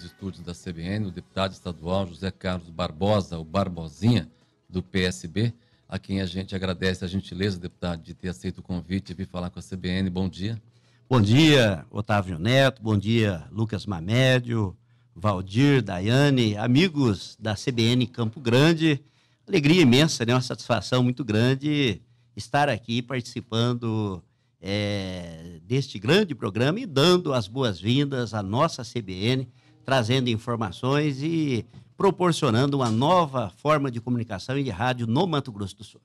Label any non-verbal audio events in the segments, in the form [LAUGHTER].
nos estúdios da CBN o deputado estadual José Carlos Barbosa, o Barbosinha, do PSB, a quem a gente agradece a gentileza, deputado, de ter aceito o convite e vir falar com a CBN. Bom dia. Bom dia, Otávio Neto, bom dia, Lucas Mamédio, Valdir, Daiane, amigos da CBN Campo Grande. Alegria imensa, né? uma satisfação muito grande estar aqui participando é, deste grande programa e dando as boas-vindas à nossa CBN, trazendo informações e proporcionando uma nova forma de comunicação e de rádio no Mato Grosso do Sul.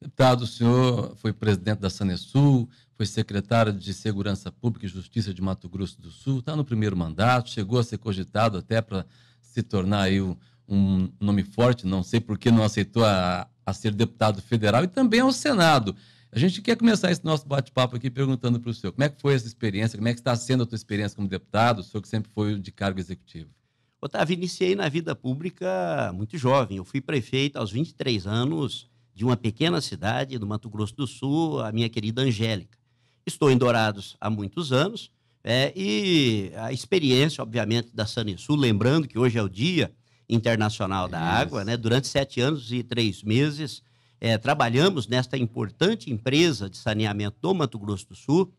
Deputado, o senhor foi presidente da Sanesul, foi secretário de Segurança Pública e Justiça de Mato Grosso do Sul, está no primeiro mandato, chegou a ser cogitado até para se tornar aí um nome forte, não sei por que não aceitou a, a ser deputado federal e também ao Senado. A gente quer começar esse nosso bate-papo aqui perguntando para o senhor como é que foi essa experiência, como é que está sendo a tua experiência como deputado, o senhor que sempre foi de cargo executivo. Otávio, iniciei na vida pública muito jovem. Eu fui prefeito aos 23 anos de uma pequena cidade do Mato Grosso do Sul, a minha querida Angélica. Estou em Dourados há muitos anos é, e a experiência, obviamente, da Sanesul, lembrando que hoje é o Dia Internacional da Água, né? durante sete anos e três meses, é, trabalhamos nesta importante empresa de saneamento do Mato Grosso do Sul,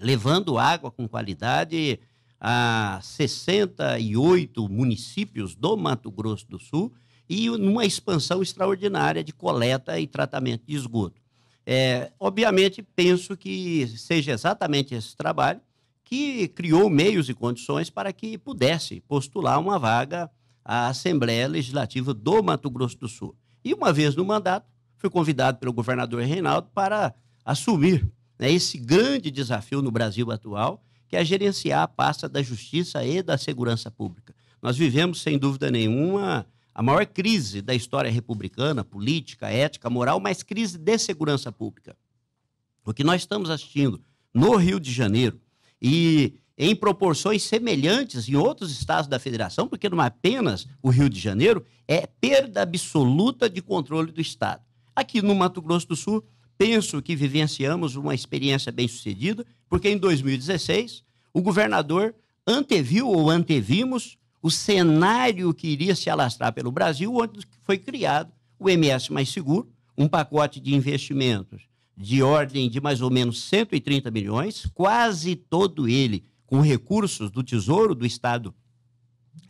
levando água com qualidade a 68 municípios do Mato Grosso do Sul e numa expansão extraordinária de coleta e tratamento de esgoto. É, obviamente, penso que seja exatamente esse trabalho que criou meios e condições para que pudesse postular uma vaga à Assembleia Legislativa do Mato Grosso do Sul. E uma vez no mandato, fui convidado pelo governador Reinaldo para assumir né, esse grande desafio no Brasil atual, que é gerenciar a pasta da justiça e da segurança pública. Nós vivemos, sem dúvida nenhuma, a maior crise da história republicana, política, ética, moral, mas crise de segurança pública. O que nós estamos assistindo no Rio de Janeiro e em proporções semelhantes em outros estados da federação, porque não é apenas o Rio de Janeiro, é perda absoluta de controle do Estado. Aqui no Mato Grosso do Sul, penso que vivenciamos uma experiência bem-sucedida, porque em 2016, o governador anteviu ou antevimos o cenário que iria se alastrar pelo Brasil, onde foi criado o MS Mais Seguro, um pacote de investimentos de ordem de mais ou menos 130 milhões, quase todo ele com recursos do Tesouro do Estado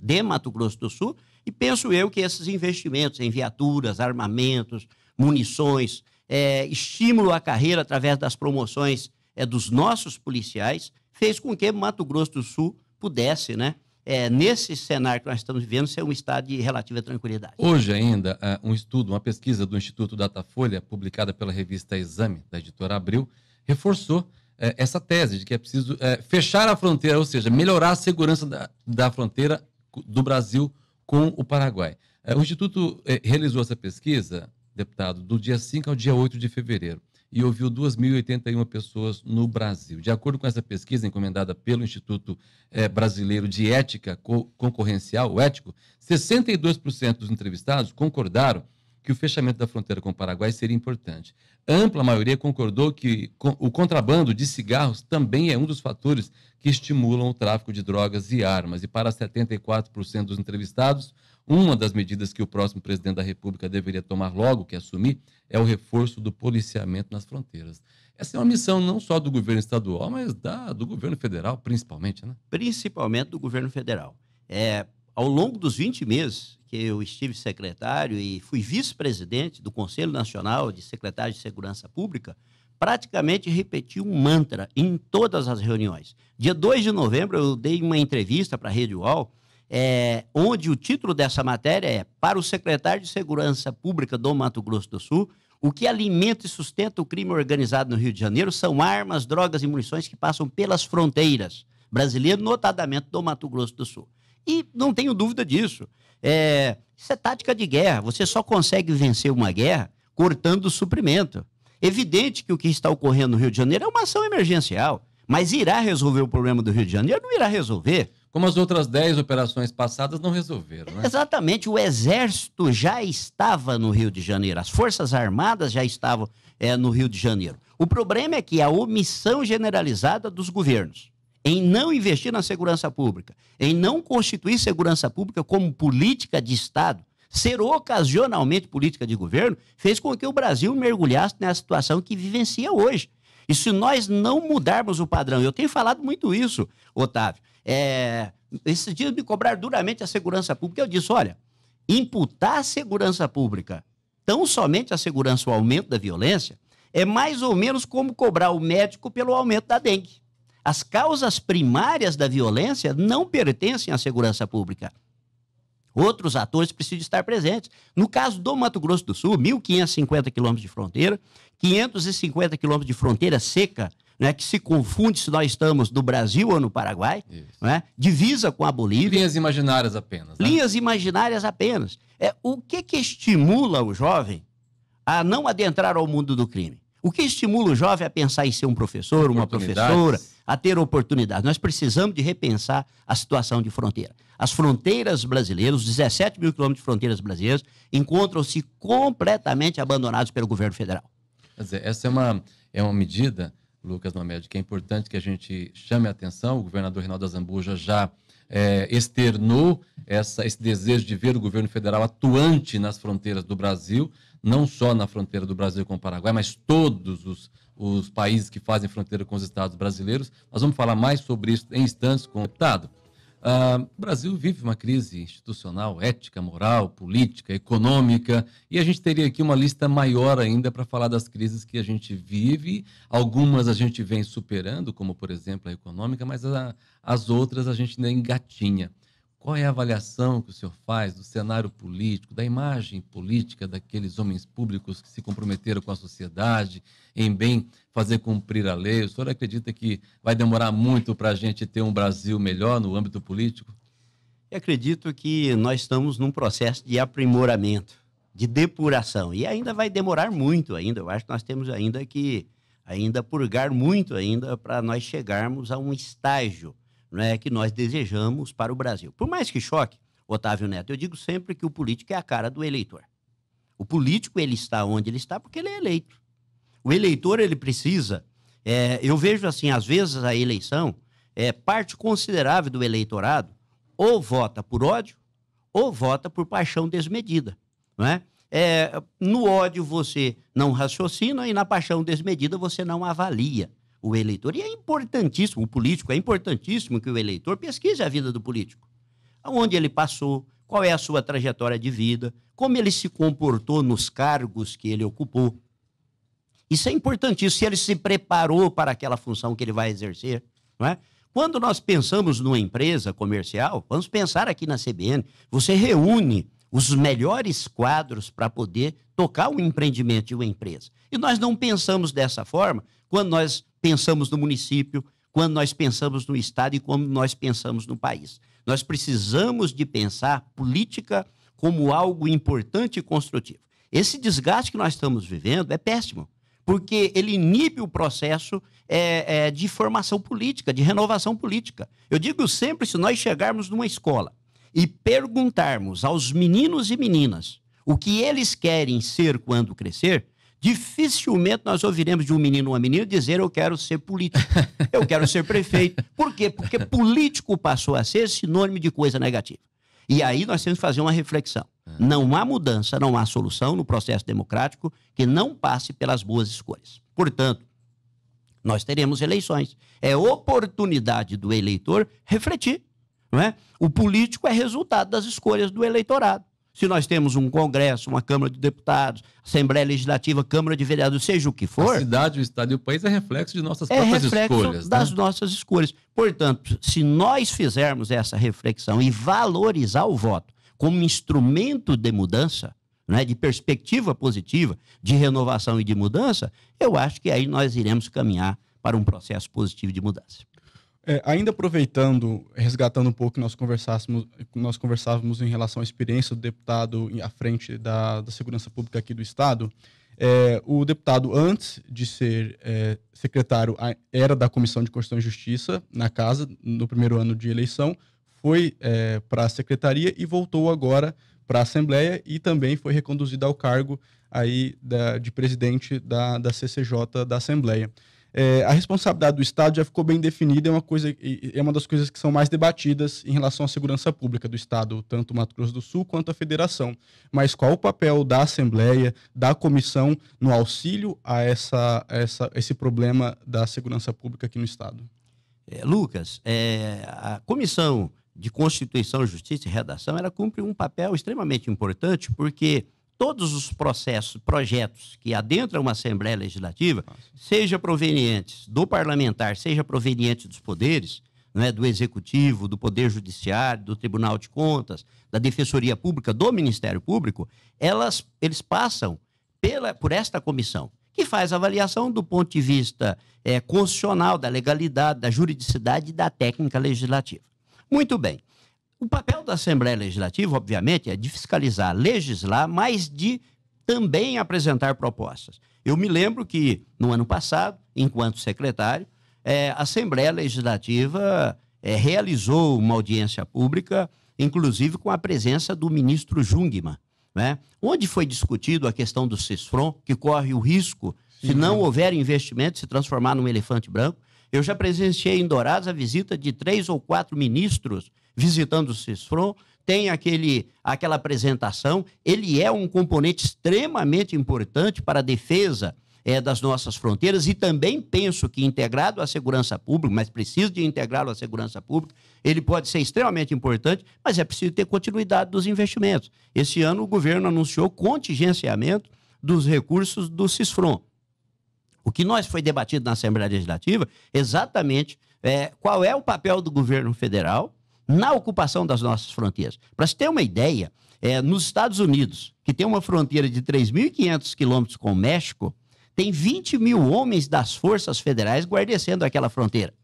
de Mato Grosso do Sul, e penso eu que esses investimentos em viaturas, armamentos, munições, é, estímulo à carreira através das promoções é, dos nossos policiais, fez com que Mato Grosso do Sul pudesse, né? É, nesse cenário que nós estamos vivendo, ser um estado de relativa tranquilidade. Hoje ainda, é, um estudo, uma pesquisa do Instituto Datafolha, publicada pela revista Exame, da editora Abril, reforçou é, essa tese de que é preciso é, fechar a fronteira, ou seja, melhorar a segurança da, da fronteira do Brasil com o Paraguai. É, o Instituto é, realizou essa pesquisa, deputado, do dia 5 ao dia 8 de fevereiro e ouviu 2.081 pessoas no Brasil. De acordo com essa pesquisa encomendada pelo Instituto é, Brasileiro de Ética Co Concorrencial, o Ético, 62% dos entrevistados concordaram que o fechamento da fronteira com o Paraguai seria importante ampla maioria concordou que o contrabando de cigarros também é um dos fatores que estimulam o tráfico de drogas e armas. E para 74% dos entrevistados, uma das medidas que o próximo presidente da República deveria tomar logo que assumir é o reforço do policiamento nas fronteiras. Essa é uma missão não só do governo estadual, mas da, do governo federal, principalmente, né? Principalmente do governo federal. É, ao longo dos 20 meses que eu estive secretário e fui vice-presidente do Conselho Nacional de Secretários de Segurança Pública, praticamente repeti um mantra em todas as reuniões. Dia 2 de novembro, eu dei uma entrevista para a Rede UOL, é, onde o título dessa matéria é Para o Secretário de Segurança Pública do Mato Grosso do Sul, o que alimenta e sustenta o crime organizado no Rio de Janeiro são armas, drogas e munições que passam pelas fronteiras brasileiras, notadamente do Mato Grosso do Sul. E não tenho dúvida disso. É, isso é tática de guerra. Você só consegue vencer uma guerra cortando o suprimento. Evidente que o que está ocorrendo no Rio de Janeiro é uma ação emergencial, mas irá resolver o problema do Rio de Janeiro? Não irá resolver. Como as outras 10 operações passadas não resolveram, né? Exatamente. O Exército já estava no Rio de Janeiro, as Forças Armadas já estavam é, no Rio de Janeiro. O problema é que a omissão generalizada dos governos em não investir na segurança pública, em não constituir segurança pública como política de Estado, ser ocasionalmente política de governo, fez com que o Brasil mergulhasse nessa situação que vivencia hoje. E se nós não mudarmos o padrão, eu tenho falado muito isso, Otávio, é, esses dias me cobrar duramente a segurança pública, eu disse, olha, imputar a segurança pública tão somente a segurança, o aumento da violência, é mais ou menos como cobrar o médico pelo aumento da dengue. As causas primárias da violência não pertencem à segurança pública. Outros atores precisam estar presentes. No caso do Mato Grosso do Sul, 1.550 quilômetros de fronteira, 550 quilômetros de fronteira seca, né, que se confunde se nós estamos no Brasil ou no Paraguai, né, divisa com a Bolívia. Linhas imaginárias apenas. Né? Linhas imaginárias apenas. É, o que, que estimula o jovem a não adentrar ao mundo do crime? O que estimula o jovem a pensar em ser um professor, uma professora, a ter oportunidades? Nós precisamos de repensar a situação de fronteira. As fronteiras brasileiras, os 17 mil quilômetros de fronteiras brasileiras, encontram-se completamente abandonados pelo governo federal. Quer dizer, essa é uma, é uma medida, Lucas Nomédio, que é importante que a gente chame a atenção. O governador Reinaldo Azambuja já é, externou essa, esse desejo de ver o governo federal atuante nas fronteiras do Brasil, não só na fronteira do Brasil com o Paraguai, mas todos os, os países que fazem fronteira com os estados brasileiros. Nós vamos falar mais sobre isso em instantes com o deputado. Uh, o Brasil vive uma crise institucional, ética, moral, política, econômica, e a gente teria aqui uma lista maior ainda para falar das crises que a gente vive. Algumas a gente vem superando, como por exemplo a econômica, mas a, as outras a gente ainda engatinha. Qual é a avaliação que o senhor faz do cenário político, da imagem política daqueles homens públicos que se comprometeram com a sociedade em bem fazer cumprir a lei? O senhor acredita que vai demorar muito para a gente ter um Brasil melhor no âmbito político? Eu acredito que nós estamos num processo de aprimoramento, de depuração, e ainda vai demorar muito ainda. Eu acho que nós temos ainda que ainda purgar muito ainda para nós chegarmos a um estágio né, que nós desejamos para o Brasil. Por mais que choque, Otávio Neto, eu digo sempre que o político é a cara do eleitor. O político ele está onde ele está porque ele é eleito. O eleitor ele precisa. É, eu vejo assim, às vezes a eleição é parte considerável do eleitorado ou vota por ódio ou vota por paixão desmedida, não é? é no ódio você não raciocina e na paixão desmedida você não avalia o eleitor. E é importantíssimo, o político, é importantíssimo que o eleitor pesquise a vida do político. Onde ele passou, qual é a sua trajetória de vida, como ele se comportou nos cargos que ele ocupou. Isso é importantíssimo, se ele se preparou para aquela função que ele vai exercer. Não é? Quando nós pensamos numa empresa comercial, vamos pensar aqui na CBN, você reúne os melhores quadros para poder tocar o um empreendimento de uma empresa. E nós não pensamos dessa forma quando nós pensamos no município, quando nós pensamos no Estado e quando nós pensamos no país. Nós precisamos de pensar política como algo importante e construtivo. Esse desgaste que nós estamos vivendo é péssimo, porque ele inibe o processo é, é, de formação política, de renovação política. Eu digo sempre: se nós chegarmos numa escola e perguntarmos aos meninos e meninas o que eles querem ser quando crescer, dificilmente nós ouviremos de um menino ou uma menina dizer eu quero ser político, eu quero ser prefeito. [LAUGHS] Por quê? Porque político passou a ser sinônimo de coisa negativa. E aí nós temos que fazer uma reflexão. É. Não há mudança, não há solução no processo democrático que não passe pelas boas escolhas. Portanto, nós teremos eleições. É oportunidade do eleitor refletir. Não é? O político é resultado das escolhas do eleitorado. Se nós temos um Congresso, uma Câmara de Deputados, Assembleia Legislativa, Câmara de Vereadores, seja o que for. A cidade, o Estado e o país é reflexo de nossas é próprias escolhas. Das né? nossas escolhas. Portanto, se nós fizermos essa reflexão e valorizar o voto como instrumento de mudança, né, de perspectiva positiva, de renovação e de mudança, eu acho que aí nós iremos caminhar para um processo positivo de mudança. É, ainda aproveitando, resgatando um pouco que nós conversássemos, nós conversávamos em relação à experiência do deputado à frente da, da segurança pública aqui do estado, é, o deputado antes de ser é, secretário era da comissão de Constituição e Justiça na casa no primeiro ano de eleição, foi é, para a secretaria e voltou agora para a Assembleia e também foi reconduzido ao cargo aí da, de presidente da, da CCJ da Assembleia. É, a responsabilidade do Estado já ficou bem definida, é uma, coisa, é uma das coisas que são mais debatidas em relação à segurança pública do Estado, tanto Mato Grosso do Sul quanto a Federação. Mas qual o papel da Assembleia, da Comissão, no auxílio a essa, essa, esse problema da segurança pública aqui no Estado? É, Lucas, é, a Comissão de Constituição, Justiça e Redação, ela cumpre um papel extremamente importante, porque todos os processos, projetos que adentram uma Assembleia Legislativa, seja provenientes do parlamentar, seja provenientes dos poderes, né, do Executivo, do Poder Judiciário, do Tribunal de Contas, da Defensoria Pública, do Ministério Público, elas, eles passam pela, por esta comissão, que faz avaliação do ponto de vista é, constitucional, da legalidade, da juridicidade e da técnica legislativa. Muito bem. O papel da Assembleia Legislativa, obviamente, é de fiscalizar, legislar, mas de também apresentar propostas. Eu me lembro que, no ano passado, enquanto secretário, é, a Assembleia Legislativa é, realizou uma audiência pública, inclusive com a presença do ministro Jungmann, né? onde foi discutido a questão do CISFRON, que corre o risco, Sim. se não houver investimento, se transformar num elefante branco. Eu já presenciei em Dourados a visita de três ou quatro ministros visitando o CISFROM, tem aquele, aquela apresentação. Ele é um componente extremamente importante para a defesa é, das nossas fronteiras e também penso que integrado à segurança pública, mas preciso de integrá-lo à segurança pública, ele pode ser extremamente importante, mas é preciso ter continuidade dos investimentos. Esse ano o governo anunciou contingenciamento dos recursos do CISFROM. O que nós foi debatido na Assembleia Legislativa, exatamente é, qual é o papel do governo federal, na ocupação das nossas fronteiras. Para se ter uma ideia, é, nos Estados Unidos, que tem uma fronteira de 3.500 quilômetros com o México, tem 20 mil homens das forças federais guardecendo aquela fronteira.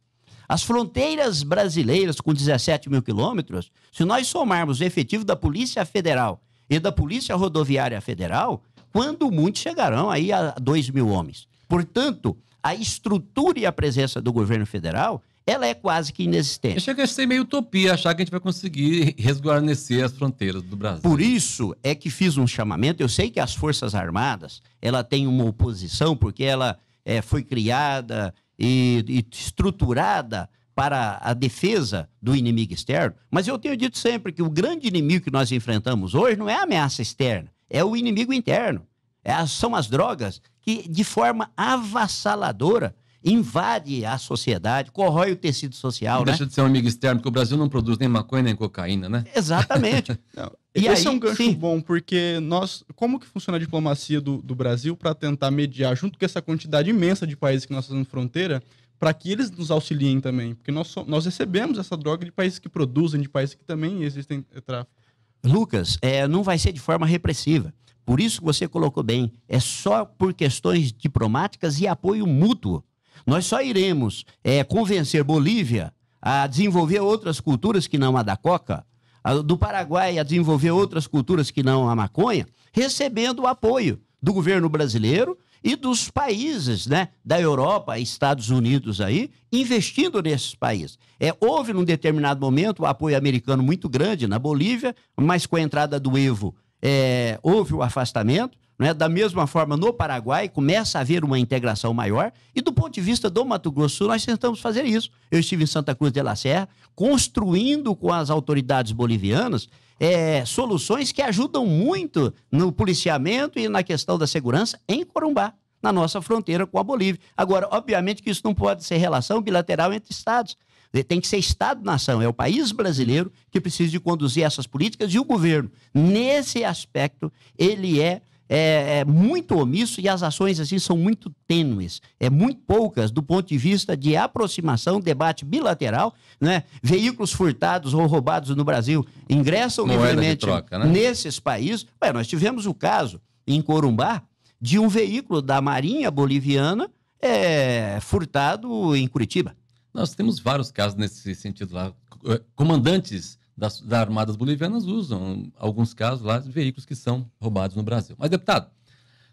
As fronteiras brasileiras, com 17 mil quilômetros, se nós somarmos o efetivo da Polícia Federal e da Polícia Rodoviária Federal, quando muito chegarão aí a 2 mil homens. Portanto, a estrutura e a presença do governo federal ela é quase que inexistente. Eu chega a ser meio utopia achar que a gente vai conseguir resguarnecer as fronteiras do Brasil. Por isso é que fiz um chamamento. Eu sei que as Forças Armadas ela tem uma oposição, porque ela é, foi criada e, e estruturada para a defesa do inimigo externo, mas eu tenho dito sempre que o grande inimigo que nós enfrentamos hoje não é a ameaça externa, é o inimigo interno. É, são as drogas que, de forma avassaladora, invade a sociedade, corrói o tecido social. Não né? deixa de ser um amigo externo, porque o Brasil não produz nem maconha nem cocaína, né? Exatamente. [LAUGHS] não, e esse aí, é um gancho sim. bom, porque nós. Como que funciona a diplomacia do, do Brasil para tentar mediar, junto com essa quantidade imensa de países que nós fazemos fronteira, para que eles nos auxiliem também? Porque nós, nós recebemos essa droga de países que produzem, de países que também existem é, tráfico. Lucas, é, não vai ser de forma repressiva. Por isso que você colocou bem, é só por questões diplomáticas e apoio mútuo. Nós só iremos é, convencer Bolívia a desenvolver outras culturas que não a da coca, a do Paraguai a desenvolver outras culturas que não a maconha, recebendo o apoio do governo brasileiro e dos países né, da Europa, Estados Unidos aí, investindo nesses países. É, houve, num determinado momento, um apoio americano muito grande na Bolívia, mas com a entrada do Evo é, houve o afastamento é Da mesma forma, no Paraguai, começa a haver uma integração maior. E do ponto de vista do Mato Grosso Sul, nós tentamos fazer isso. Eu estive em Santa Cruz de la Serra, construindo com as autoridades bolivianas é, soluções que ajudam muito no policiamento e na questão da segurança em Corumbá, na nossa fronteira com a Bolívia. Agora, obviamente que isso não pode ser relação bilateral entre Estados. É, tem que ser Estado-nação, é o país brasileiro que precisa de conduzir essas políticas e o governo, nesse aspecto, ele é é, é, muito omisso e as ações assim são muito tênues, é muito poucas do ponto de vista de aproximação, debate bilateral, né? Veículos furtados ou roubados no Brasil ingressam livremente troca, né? nesses países. Ué, nós tivemos o caso em Corumbá de um veículo da Marinha Boliviana é, furtado em Curitiba. Nós temos vários casos nesse sentido lá, eh, comandantes das, das armadas bolivianas usam, alguns casos lá, veículos que são roubados no Brasil. Mas, deputado,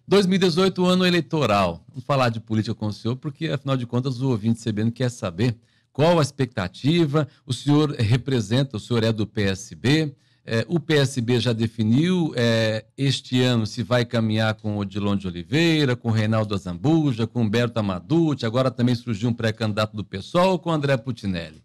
2018, ano eleitoral. Vamos falar de política com o senhor, porque, afinal de contas, o ouvinte CBN quer saber qual a expectativa. O senhor representa, o senhor é do PSB. É, o PSB já definiu é, este ano se vai caminhar com Odilon de Oliveira, com Reinaldo Azambuja, com Humberto Amaducci, agora também surgiu um pré-candidato do PSOL com André Putinelli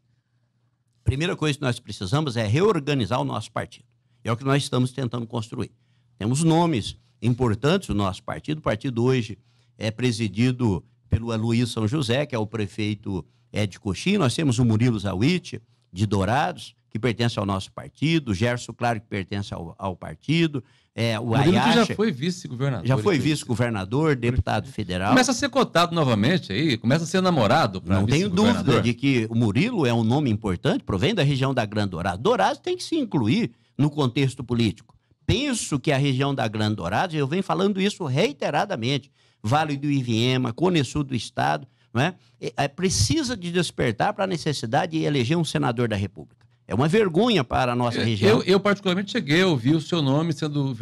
primeira coisa que nós precisamos é reorganizar o nosso partido. É o que nós estamos tentando construir. Temos nomes importantes no nosso partido. O partido hoje é presidido pelo Luiz São José, que é o prefeito é, de Coxim. Nós temos o Murilo Zawit, de Dourados, que pertence ao nosso partido. O Gerson Claro, que pertence ao, ao partido. É, o Murilo Ayashi, já foi vice-governador. Já foi vice-governador, deputado federal. Começa a ser cotado novamente aí, começa a ser namorado. Não tenho dúvida de que o Murilo é um nome importante, provém da região da Grande Dourada. Dourado tem que se incluir no contexto político. Penso que a região da Grande Dourada, eu venho falando isso reiteradamente, Vale do Iviema, Cone Sul do Estado, não é? É, é precisa de despertar para a necessidade de eleger um senador da República. É uma vergonha para a nossa é, região. Eu, eu, particularmente, cheguei a ouvir o seu nome sendo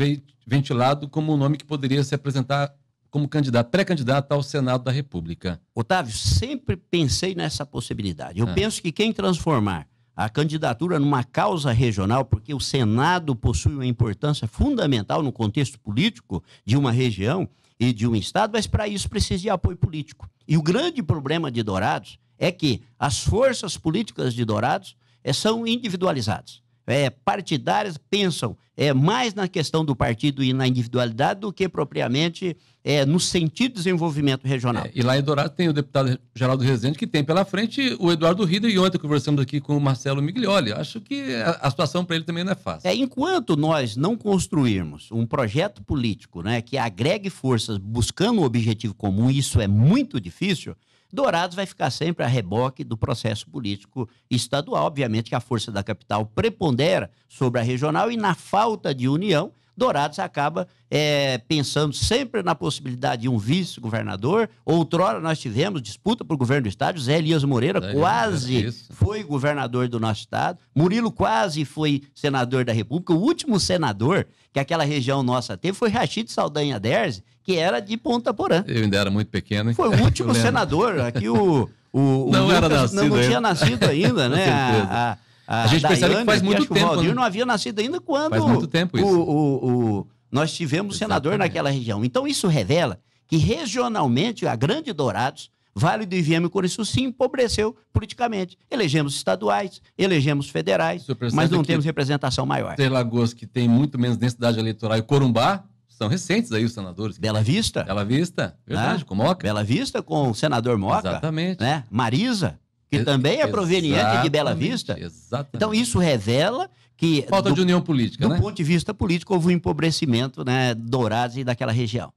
ventilado como um nome que poderia se apresentar como candidato, pré-candidato ao Senado da República. Otávio, sempre pensei nessa possibilidade. Eu ah. penso que quem transformar a candidatura numa causa regional, porque o Senado possui uma importância fundamental no contexto político de uma região e de um Estado, mas para isso precisa de apoio político. E o grande problema de Dourados é que as forças políticas de Dourados é, são individualizados. É, partidárias pensam é, mais na questão do partido e na individualidade do que propriamente é, no sentido de desenvolvimento regional. É, e lá em Dourado tem o deputado Geraldo Rezende, que tem pela frente o Eduardo Rida, e ontem conversamos aqui com o Marcelo Miglioli. Acho que a, a situação para ele também não é fácil. É, enquanto nós não construirmos um projeto político né, que agregue forças buscando um objetivo comum, isso é muito difícil, Dourados vai ficar sempre a reboque do processo político estadual. Obviamente que a força da capital prepondera sobre a regional e, na falta de união, Dourados acaba é, pensando sempre na possibilidade de um vice-governador. Outrora nós tivemos disputa para o governo do estado. Zé Elias Moreira quase é foi governador do nosso estado. Murilo quase foi senador da República. O último senador que aquela região nossa teve foi Rachid Saldanha Derze, que era de Ponta Porã. Eu ainda era muito pequeno, hein? Foi o [LAUGHS] último senador, aqui o, o, o não, Lucas, era nascido não, não tinha nascido ainda, [LAUGHS] né? a, a, a, a, gente percebe que faz muito que tempo. O Valdir né? não havia nascido ainda quando faz muito tempo isso. O, o, nós tivemos Exatamente. senador naquela região. Então, isso revela que regionalmente a Grande Dourados Vale do IVM e Corinthians se empobreceu politicamente. Elegemos estaduais, elegemos federais, mas não temos representação maior. Ter Lagoas, que tem muito menos densidade eleitoral, e Corumbá, são recentes aí os senadores. Bela Vista. Bela Vista, verdade, né? com Moca. Bela Vista com o senador Moca. Exatamente. Né? Marisa, que Ex também é proveniente de Bela Vista. Exatamente. Então isso revela que... Falta do, de união política, do né? Do ponto de vista político, houve um empobrecimento né, dourado daquela região.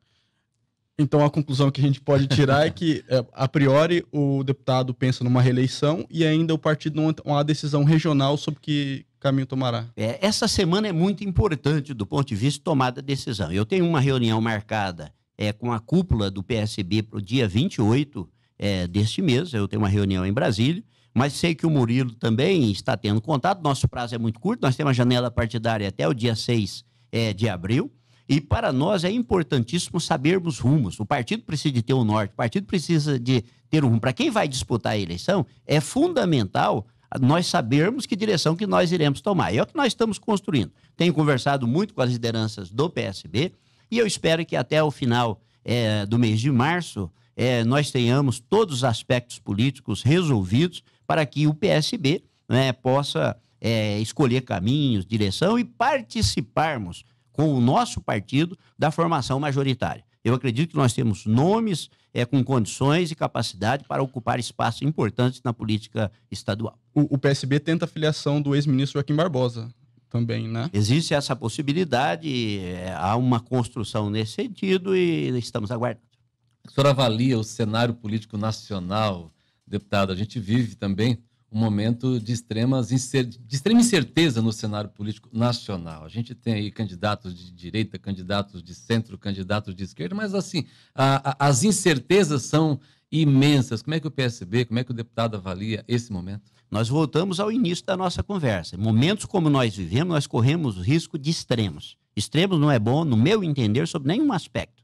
Então, a conclusão que a gente pode tirar é que, é, a priori, o deputado pensa numa reeleição e ainda o partido não há decisão regional sobre que caminho tomará. É, essa semana é muito importante do ponto de vista de tomada de decisão. Eu tenho uma reunião marcada é, com a cúpula do PSB para o dia 28 é, deste mês. Eu tenho uma reunião em Brasília, mas sei que o Murilo também está tendo contato. Nosso prazo é muito curto, nós temos a janela partidária até o dia 6 é, de abril. E para nós é importantíssimo sabermos rumos. O partido precisa de ter um norte, o partido precisa de ter um rumo. Para quem vai disputar a eleição, é fundamental nós sabermos que direção que nós iremos tomar. E é o que nós estamos construindo. Tenho conversado muito com as lideranças do PSB e eu espero que até o final é, do mês de março é, nós tenhamos todos os aspectos políticos resolvidos para que o PSB né, possa é, escolher caminhos, direção e participarmos com o nosso partido da formação majoritária. Eu acredito que nós temos nomes é, com condições e capacidade para ocupar espaços importantes na política estadual. O, o PSB tenta a filiação do ex-ministro Joaquim Barbosa também, né? Existe essa possibilidade, é, há uma construção nesse sentido e estamos aguardando. A senhora avalia o cenário político nacional, deputado. A gente vive também um momento de, extremas de extrema incerteza no cenário político nacional. A gente tem aí candidatos de direita, candidatos de centro, candidatos de esquerda, mas assim, a, a, as incertezas são imensas. Como é que o PSB, como é que o deputado avalia esse momento? Nós voltamos ao início da nossa conversa. momentos como nós vivemos, nós corremos o risco de extremos. Extremos não é bom, no meu entender, sob nenhum aspecto.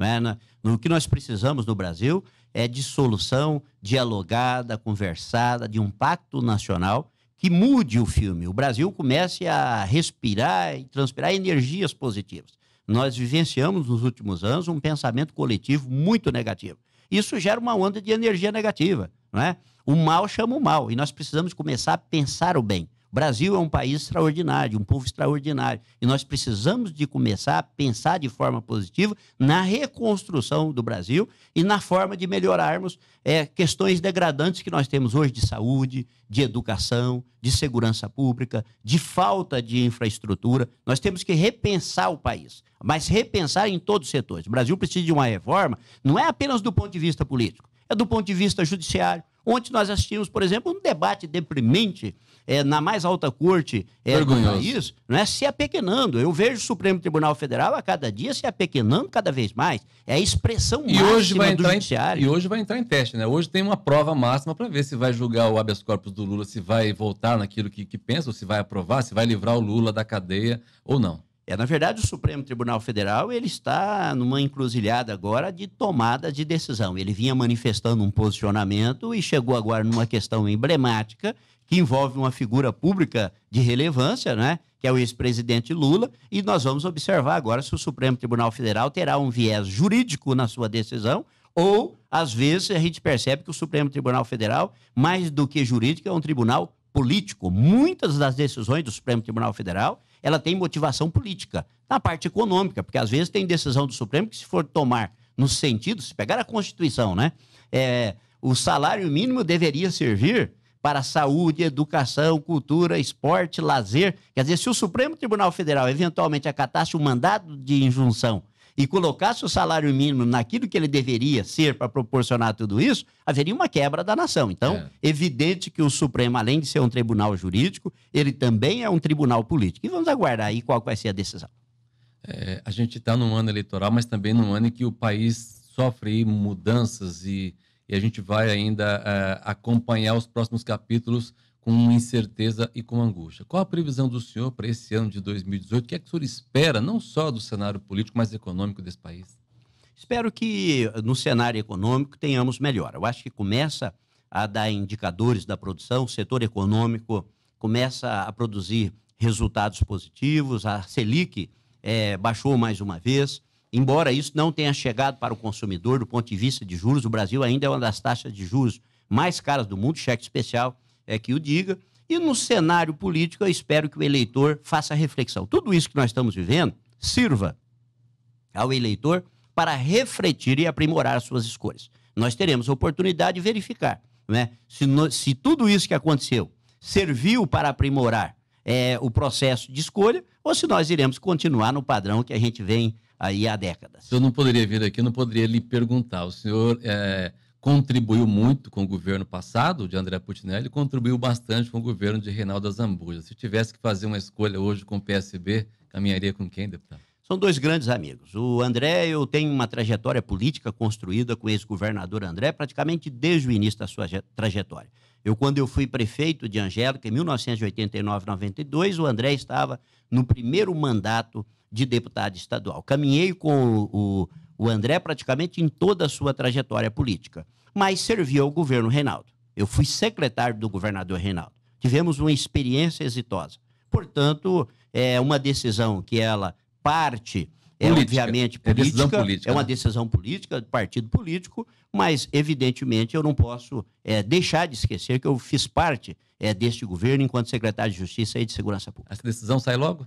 Né? O que nós precisamos no Brasil é de solução dialogada, conversada, de um pacto nacional que mude o filme. O Brasil comece a respirar e transpirar energias positivas. Nós vivenciamos nos últimos anos um pensamento coletivo muito negativo. Isso gera uma onda de energia negativa, né? O mal chama o mal e nós precisamos começar a pensar o bem. Brasil é um país extraordinário, um povo extraordinário. E nós precisamos de começar a pensar de forma positiva na reconstrução do Brasil e na forma de melhorarmos é, questões degradantes que nós temos hoje de saúde, de educação, de segurança pública, de falta de infraestrutura. Nós temos que repensar o país, mas repensar em todos os setores. O Brasil precisa de uma reforma, não é apenas do ponto de vista político, é do ponto de vista judiciário. Ontem nós assistimos, por exemplo, um debate deprimente é, na mais alta corte é, do país, não é, se apequenando. Eu vejo o Supremo Tribunal Federal a cada dia se apequenando cada vez mais. É a expressão e hoje vai do entrar judiciário. Em, e hoje vai entrar em teste, né? Hoje tem uma prova máxima para ver se vai julgar o habeas corpus do Lula, se vai voltar naquilo que, que pensa, ou se vai aprovar, se vai livrar o Lula da cadeia ou não. É, na verdade, o Supremo Tribunal Federal ele está numa encruzilhada agora de tomada de decisão. Ele vinha manifestando um posicionamento e chegou agora numa questão emblemática, que envolve uma figura pública de relevância, né? que é o ex-presidente Lula, e nós vamos observar agora se o Supremo Tribunal Federal terá um viés jurídico na sua decisão, ou, às vezes, a gente percebe que o Supremo Tribunal Federal, mais do que jurídico, é um tribunal político. Muitas das decisões do Supremo Tribunal Federal, ela tem motivação política, na parte econômica, porque às vezes tem decisão do Supremo que se for tomar no sentido, se pegar a Constituição, né? É, o salário mínimo deveria servir para saúde, educação, cultura, esporte, lazer. Quer dizer, se o Supremo Tribunal Federal eventualmente acatasse o mandado de injunção e colocasse o salário mínimo naquilo que ele deveria ser para proporcionar tudo isso, haveria uma quebra da nação. Então, é. evidente que o Supremo, além de ser um tribunal jurídico, ele também é um tribunal político. E vamos aguardar aí qual vai ser a decisão. É, a gente está num ano eleitoral, mas também num ano em que o país sofre mudanças e e a gente vai ainda é, acompanhar os próximos capítulos com incerteza e com angústia. Qual a previsão do senhor para esse ano de 2018? O que é que o senhor espera, não só do cenário político, mas econômico desse país? Espero que no cenário econômico tenhamos melhor. Eu acho que começa a dar indicadores da produção, o setor econômico começa a produzir resultados positivos, a Selic é, baixou mais uma vez, Embora isso não tenha chegado para o consumidor do ponto de vista de juros, o Brasil ainda é uma das taxas de juros mais caras do mundo, cheque especial é que o diga. E no cenário político, eu espero que o eleitor faça reflexão. Tudo isso que nós estamos vivendo sirva ao eleitor para refletir e aprimorar suas escolhas. Nós teremos a oportunidade de verificar né, se, no, se tudo isso que aconteceu serviu para aprimorar é, o processo de escolha ou se nós iremos continuar no padrão que a gente vem aí há décadas. Eu não poderia vir aqui, não poderia lhe perguntar. O senhor é, contribuiu muito com o governo passado de André Putinelli, contribuiu bastante com o governo de Reinaldo Zambuja. Se tivesse que fazer uma escolha hoje com o PSB, caminharia com quem, deputado? São dois grandes amigos. O André, eu tenho uma trajetória política construída com esse governador André praticamente desde o início da sua trajetória. Eu, quando eu fui prefeito de Angélica, em 1989-92, o André estava no primeiro mandato de deputado estadual. Caminhei com o, o, o André praticamente em toda a sua trajetória política, mas servi ao governo Reinaldo. Eu fui secretário do governador Reinaldo. Tivemos uma experiência exitosa. Portanto, é uma decisão que ela parte é obviamente é política é, política, é, uma né? decisão política, de partido político, mas evidentemente eu não posso é, deixar de esquecer que eu fiz parte é, deste governo enquanto secretário de Justiça e de Segurança Pública. Essa decisão sai logo?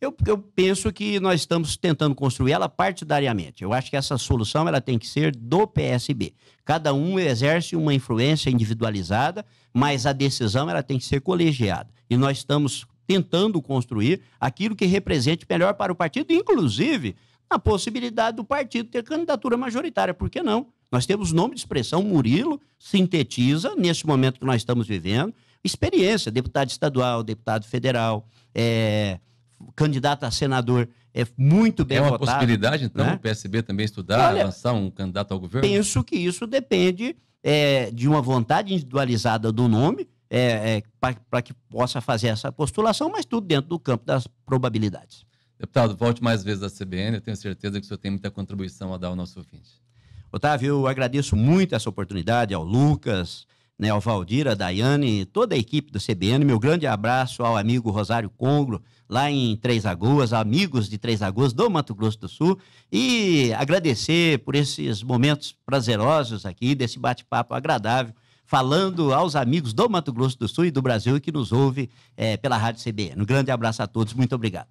Eu, eu penso que nós estamos tentando construir ela partidariamente. Eu acho que essa solução ela tem que ser do PSB. Cada um exerce uma influência individualizada, mas a decisão ela tem que ser colegiada. E nós estamos tentando construir aquilo que represente melhor para o partido, inclusive a possibilidade do partido ter candidatura majoritária. Por que não? Nós temos nome de expressão, Murilo sintetiza, neste momento que nós estamos vivendo, experiência, deputado estadual, deputado federal, é, candidato a senador é muito bem votado. É uma votado, possibilidade, então, né? o PSB também estudar, Olha, lançar um candidato ao governo? Penso que isso depende é, de uma vontade individualizada do nome, é, é, para que possa fazer essa postulação, mas tudo dentro do campo das probabilidades. Deputado, volte mais vezes à CBN, eu tenho certeza que o senhor tem muita contribuição a dar ao nosso ouvinte. Otávio, eu agradeço muito essa oportunidade ao Lucas, né, ao Valdir, a Daiane, toda a equipe da CBN. Meu grande abraço ao amigo Rosário Congro, lá em Três Lagoas, amigos de Três Lagoas do Mato Grosso do Sul, e agradecer por esses momentos prazerosos aqui, desse bate-papo agradável, falando aos amigos do Mato Grosso do Sul e do Brasil que nos ouve é, pela Rádio CBN. Um grande abraço a todos, muito obrigado.